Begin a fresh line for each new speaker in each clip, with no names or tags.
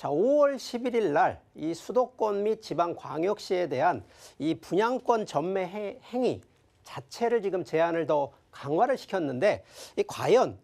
자, 5월 11일 날 이 수도권 및 지방 광역시에 대한 이 분양권 전매 행위 자체를 지금 제한을 더 강화를 시켰는데 이 과연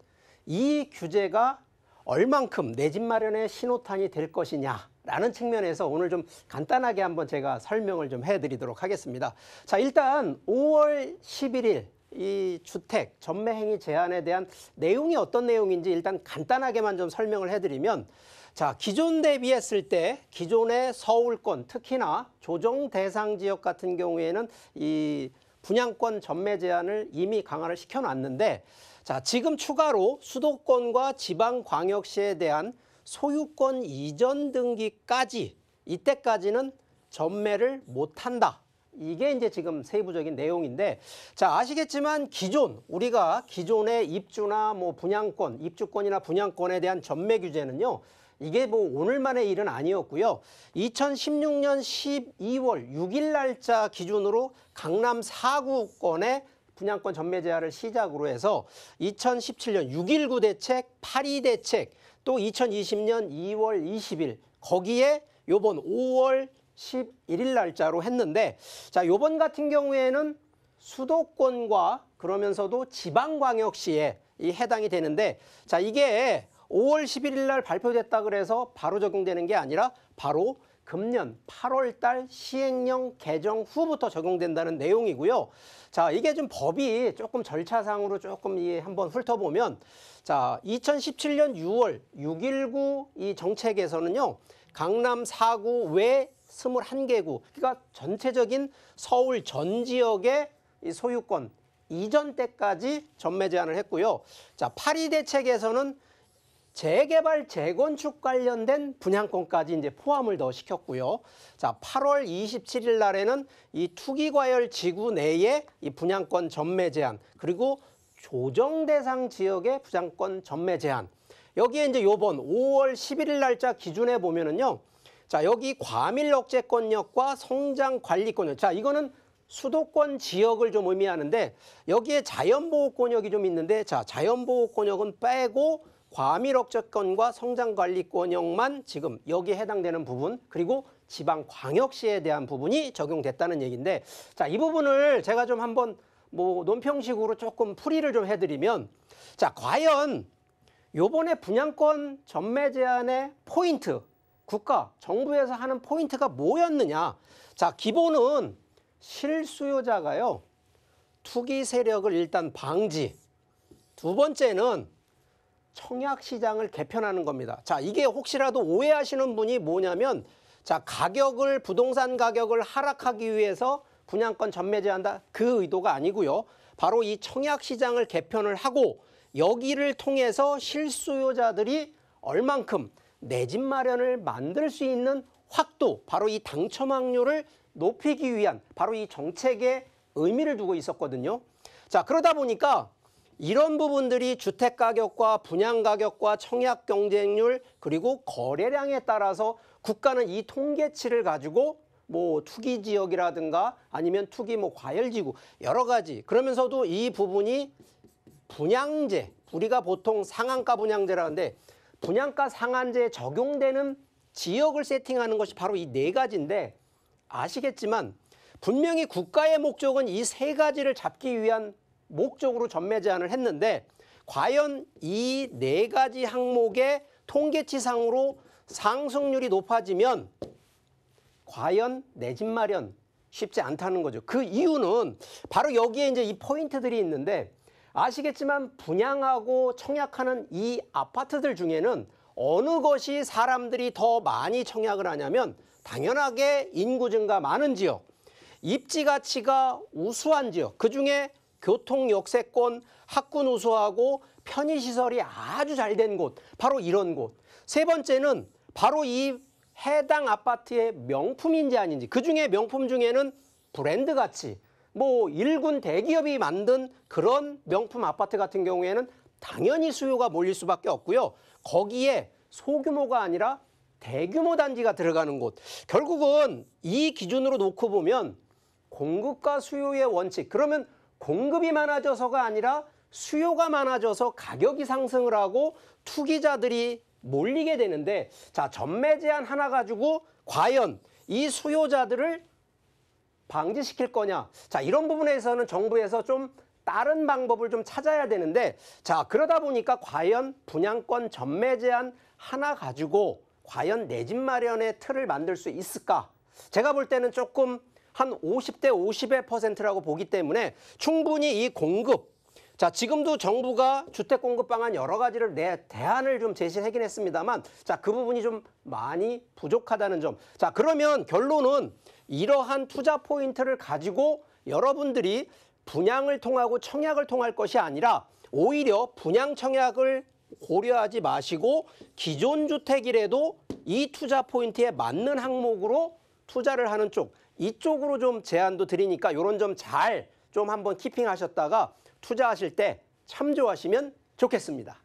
이 규제가 얼만큼 내 집 마련의 신호탄이 될 것이냐 라는 측면에서 오늘 좀 간단하게 한번 제가 설명을 좀 해드리도록 하겠습니다. 자, 일단 5월 11일 이 주택 전매행위 제한에 대한 내용이 어떤 내용인지 일단 간단하게만 좀 설명을 해드리면 자, 기존 대비했을 때 기존의 서울권 특히나 조정 대상 지역 같은 경우에는 이 분양권 전매 제한을 이미 강화를 시켜놨는데 자, 지금 추가로 수도권과 지방광역시에 대한 소유권 이전 등기까지 이때까지는 전매를 못한다. 이게 이제 지금 세부적인 내용인데 자 아시겠지만 기존 우리가 기존의 입주나 뭐 분양권 입주권이나 분양권에 대한 전매 규제는요 이게 뭐 오늘만의 일은 아니었고요. 2016년 12월 6일 날짜 기준으로 강남 4구권에 분양권 전매 제한을 시작으로 해서 2017년 6.19 대책, 8.2 대책, 또 2020년 2월 20일 거기에 요번 5월 11일 날짜로 했는데 자, 요번 같은 경우에는 수도권과 그러면서도 지방광역시에 이 해당이 되는데 자, 이게 5월 11일 날 발표됐다 그래서 바로 적용되는 게 아니라 바로 금년 8월 달 시행령 개정 후부터 적용된다는 내용이고요. 자, 이게 좀 법이 조금 절차상으로 조금 이 한번 훑어보면 자, 2017년 6월 619이 정책에서는요. 강남 4구 외 21개구, 그러니까 전체적인 서울 전 지역의 이 소유권 이전 때까지 전매 제한을 했고요. 자, 파리 대책에서는 재개발, 재건축 관련된 분양권까지 이제 포함을 더 시켰고요. 자, 8월 27일 날에는 이 투기과열 지구 내에 이 분양권 전매 제한 그리고 조정 대상 지역의 분양권 전매 제한. 여기에 이제 요번 5월 11일 날짜 기준에 보면은요. 자, 여기 과밀 억제권역과 성장 관리권역. 자, 이거는 수도권 지역을 좀 의미하는데 여기에 자연보호권역이 좀 있는데 자, 자연보호권역은 빼고 과밀억제권과 성장관리권역만 지금 여기에 해당되는 부분 그리고 지방광역시에 대한 부분이 적용됐다는 얘기인데 자 이 부분을 제가 좀 한번 뭐 논평식으로 조금 풀이를 좀 해드리면 자 과연 요번에 분양권 전매 제한의 포인트 국가 정부에서 하는 포인트가 뭐였느냐 자 기본은 실수요자가요 투기 세력을 일단 방지 두 번째는 청약 시장을 개편하는 겁니다. 자, 이게 혹시라도 오해하시는 분이 뭐냐면 자, 가격을 부동산 가격을 하락하기 위해서 분양권 전매 제한다. 그 의도가 아니고요. 바로 이 청약 시장을 개편을 하고 여기를 통해서 실수요자들이 얼만큼 내 집 마련을 만들 수 있는 확도, 바로 이 당첨 확률을 높이기 위한 바로 이 정책의 의미를 두고 있었거든요. 자, 그러다 보니까 이런 부분들이 주택가격과 분양가격과 청약 경쟁률 그리고 거래량에 따라서 국가는 이 통계치를 가지고 뭐 투기 지역이라든가 아니면 투기 뭐 과열지구 여러 가지 그러면서도 이 부분이 분양제 우리가 보통 상한가 분양제라는데 분양가 상한제에 적용되는 지역을 세팅하는 것이 바로 이 네 가지인데 아시겠지만 분명히 국가의 목적은 이 세 가지를 잡기 위한 목적으로 전매 제한을 했는데 과연 이 네 가지 항목의 통계치상으로 상승률이 높아지면 과연 내 집 마련 쉽지 않다는 거죠. 그 이유는 바로 여기에 이제 이 포인트들이 있는데 아시겠지만 분양하고 청약하는 이 아파트들 중에는 어느 것이 사람들이 더 많이 청약을 하냐면 당연하게 인구 증가 많은 지역, 입지 가치가 우수한 지역, 그중에 교통 역세권, 학군 우수하고 편의시설이 아주 잘 된 곳, 바로 이런 곳. 세 번째는 바로 이 해당 아파트의 명품인지 아닌지, 그 중에 명품 중에는 브랜드 가치, 뭐 일군 대기업이 만든 그런 명품 아파트 같은 경우에는 당연히 수요가 몰릴 수밖에 없고요. 거기에 소규모가 아니라 대규모 단지가 들어가는 곳. 결국은 이 기준으로 놓고 보면 공급과 수요의 원칙. 그러면 공급이 많아져서가 아니라 수요가 많아져서 가격이 상승을 하고 투기자들이 몰리게 되는데 자 전매 제한 하나 가지고 과연 이 수요자들을 방지시킬 거냐 자 이런 부분에서는 정부에서 좀 다른 방법을 좀 찾아야 되는데 자 그러다 보니까 과연 분양권 전매 제한 하나 가지고 과연 내 집 마련의 틀을 만들 수 있을까 제가 볼 때는 조금 한 50대 50의 퍼센트라고 보기 때문에 충분히 이 공급 자 지금도 정부가 주택 공급 방안 여러 가지를 내 대안을 좀 제시하긴 했습니다만 자 그 부분이 좀 많이 부족하다는 점 자 그러면 결론은 이러한 투자 포인트를 가지고 여러분들이 분양을 통하고 청약을 통할 것이 아니라 오히려 분양 청약을 고려하지 마시고 기존 주택이라도 이 투자 포인트에 맞는 항목으로 투자를 하는 쪽 이쪽으로 좀 제안도 드리니까 이런 점 잘 좀 한번 키핑하셨다가 투자하실 때 참조하시면 좋겠습니다.